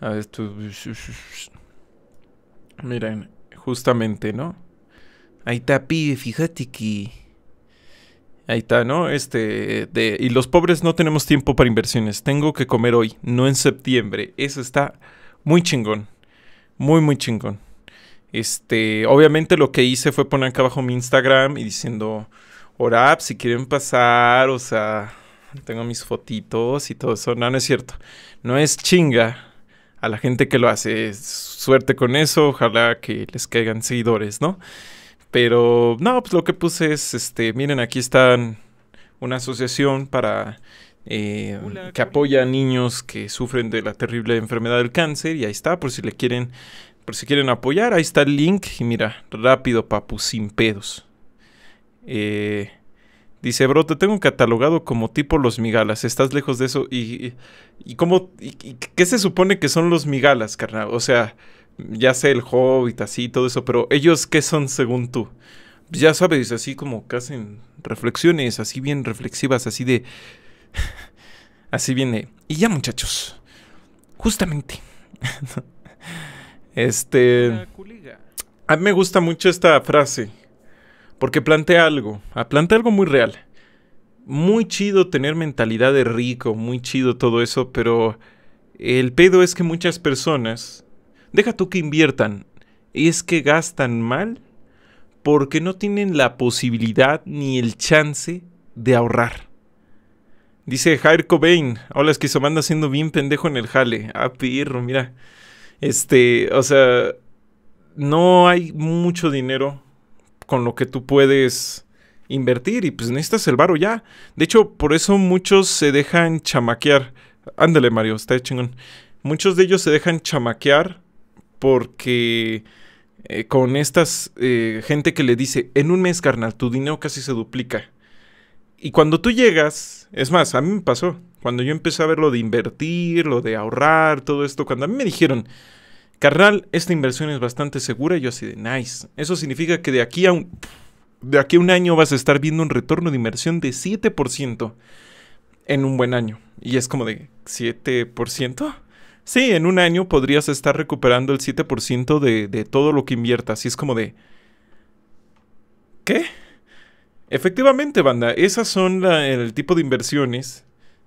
A esto... Miren, justamente, ¿no? Ahí está, pibe, fíjate que... Ahí está, ¿no? Este, de, y los pobres no tenemos tiempo para inversiones. Tengo que comer hoy, no en septiembre. Eso está muy chingón. Muy, muy chingón. Este, obviamente lo que hice fue poner acá abajo mi Instagram y diciendo, Orap, si quieren pasar, o sea, tengo mis fotitos y todo eso. No, no es cierto. No es chinga a la gente que lo hace, suerte con eso, ojalá que les caigan seguidores, ¿no? Pero no, pues lo que puse es, este, miren, aquí está una asociación para eh, que apoya a niños que sufren de la terrible enfermedad del cáncer y ahí está, por si le quieren, por si quieren apoyar, ahí está el link y mira, rápido papu, sin pedos. Eh, Dice, bro, te tengo catalogado como tipo los migalas. Estás lejos de eso. ¿Y, cómo? ¿Qué se supone que son los migalas, carnal? O sea, ya sé el hobbit, así, todo eso, pero ellos, ¿qué son según tú? Ya sabes, así como que hacen reflexiones, así bien reflexivas, así de... Así viene. Y ya, muchachos. Justamente. este... A mí me gusta mucho esta frase. Porque plantea algo, ah, plantea algo muy real. Muy chido tener mentalidad de rico, muy chido todo eso, pero el pedo es que muchas personas, deja tú que inviertan, es que gastan mal porque no tienen la posibilidad ni el chance de ahorrar. Dice Jair Cobain, hola es que se manda haciendo bien pendejo en el jale. Ah, pirro, mira. Este, o sea, no hay mucho dinero con lo que tú puedes invertir y pues necesitas el varo ya. De hecho, por eso muchos se dejan chamaquear. Ándale, Mario, está chingón. Muchos de ellos se dejan chamaquear porque eh, con estas eh, gente que le dice, en un mes, carnal, tu dinero casi se duplica. Y cuando tú llegas, es más, a mí me pasó, cuando yo empecé a ver lo de invertir, lo de ahorrar, todo esto, cuando a mí me dijeron, Carnal, esta inversión es bastante segura. Y yo así de nice. Eso significa que de aquí a un, de aquí un año vas a estar viendo un retorno de inversión de 7% en un buen año. Y es como de 7%. Sí, en un año podrías estar recuperando el 7% de, todo lo que inviertas. Y es como de... ¿Qué? Efectivamente, banda, esas son el tipo de inversiones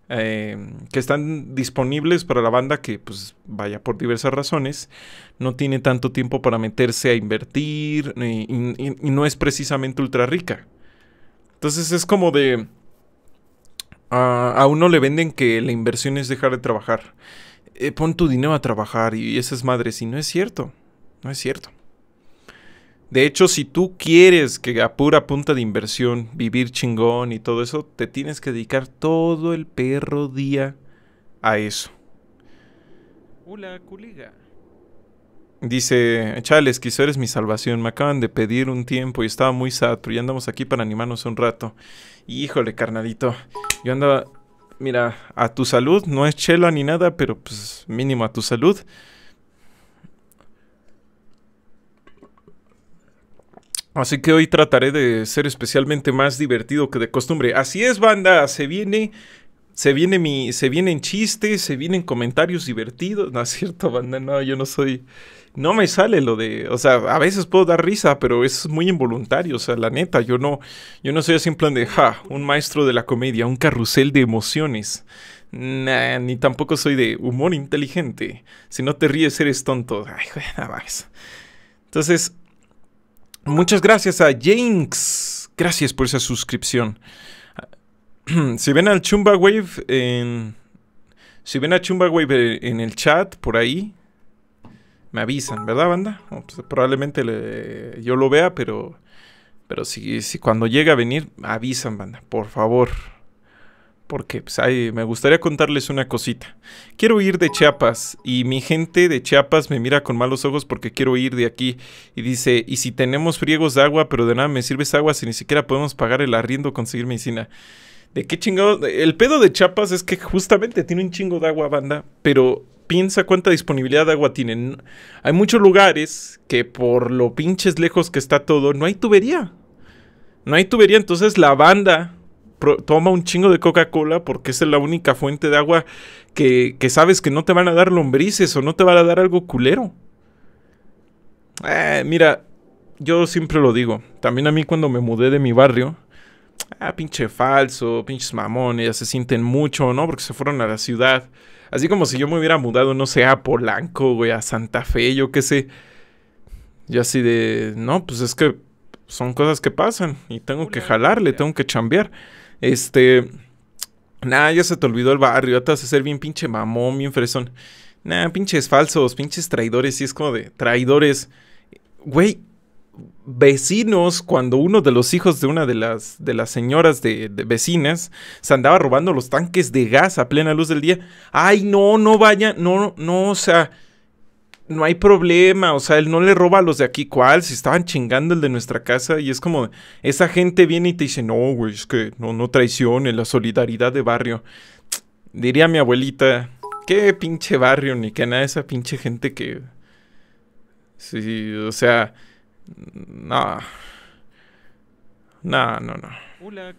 Em, que están disponibles para la banda que, pues, vaya por diversas razones, no tiene tanto tiempo para meterse a invertir y, no es precisamente ultra rica. Entonces es como de... a uno le venden que la inversión es dejar de trabajar. Eh, pon tu dinero a trabajar y esas madres. Y no es cierto. No es cierto. De hecho, si tú quieres que a pura punta de inversión vivir chingón y todo eso, te tienes que dedicar todo el perro día a eso. Hola, culiga. Dice, chales, quizá eres mi salvación. Me acaban de pedir un tiempo y estaba muy pero y andamos aquí para animarnos un rato. Híjole, carnadito. Yo andaba, mira, a tu salud, no es chela ni nada, pero pues mínimo a tu salud. Así que hoy trataré de ser especialmente más divertido que de costumbre. Así es, banda, se viene se viene mi se vienen chistes, se vienen comentarios divertidos, no es cierto, banda, no, yo no soy no me sale lo de, o sea, a veces puedo dar risa, pero es muy involuntario, o sea, la neta, yo no yo no soy así en plan de, ja, un maestro de la comedia, un carrusel de emociones. ni tampoco soy de humor inteligente. Si no te ríes eres tonto. Ay, joder, nada más. Entonces, Muchas gracias a Jinx, Gracias por esa suscripción. Si ven al Chumba Wave en. Si ven a Chumba Wave eh, en el chat por ahí, me avisan, ¿verdad, banda? Pues, probablemente yo lo vea, pero. Pero si, si cuando llega a venir, avisan, banda, por favor porque pues, me gustaría contarles una cosita. Quiero ir de Chiapas y mi gente de Chiapas me mira con malos ojos porque quiero ir de aquí. Y dice, y si tenemos friegos de agua, pero de nada me sirve esa agua si ni siquiera podemos pagar el arriendo o conseguir medicina. ¿De qué chingado? El pedo de Chiapas es que justamente tiene un chingo de agua, banda, pero piensa cuánta disponibilidad de agua tienen. Hay muchos lugares que por lo pinches lejos que está todo, no hay tubería. No hay tubería, entonces la banda toma un chingo de Coca-Cola porque es la única fuente de agua que, que, sabes que no te van a dar lombrices o no te van a dar algo culero. Eh, mira, yo siempre lo digo. También a mí cuando me mudé de mi barrio, ah, pinche falso, pinches mamones, ya se sienten mucho, ¿no? Porque se fueron a la ciudad. Así como si yo me hubiera mudado, no sé, a Polanco, güey, a Santa Fe, yo qué sé. Y así de, no, pues es que son cosas que pasan y tengo que jalarle, tengo que chambear. Este, nah, ya se te olvidó el barrio, ya te vas a ser bien pinche mamón, bien fresón. Nah, pinches falsos, pinches traidores, y es como de traidores. Güey, vecinos, cuando uno de los hijos de una de las, de las señoras de, vecinas se andaba robando los tanques de gas a plena luz del día. Ay, no, no vaya, no, no, o sea, no hay problema, o sea, él no le roba a los de aquí, ¿cuál? Si estaban chingando el de nuestra casa y es como, esa gente viene y te dice, no, güey, es que no, no traicione la solidaridad de barrio. Diría mi abuelita, qué pinche barrio, ni que nada, esa pinche gente que... Sí, o sea, no. No, no, no. Hola,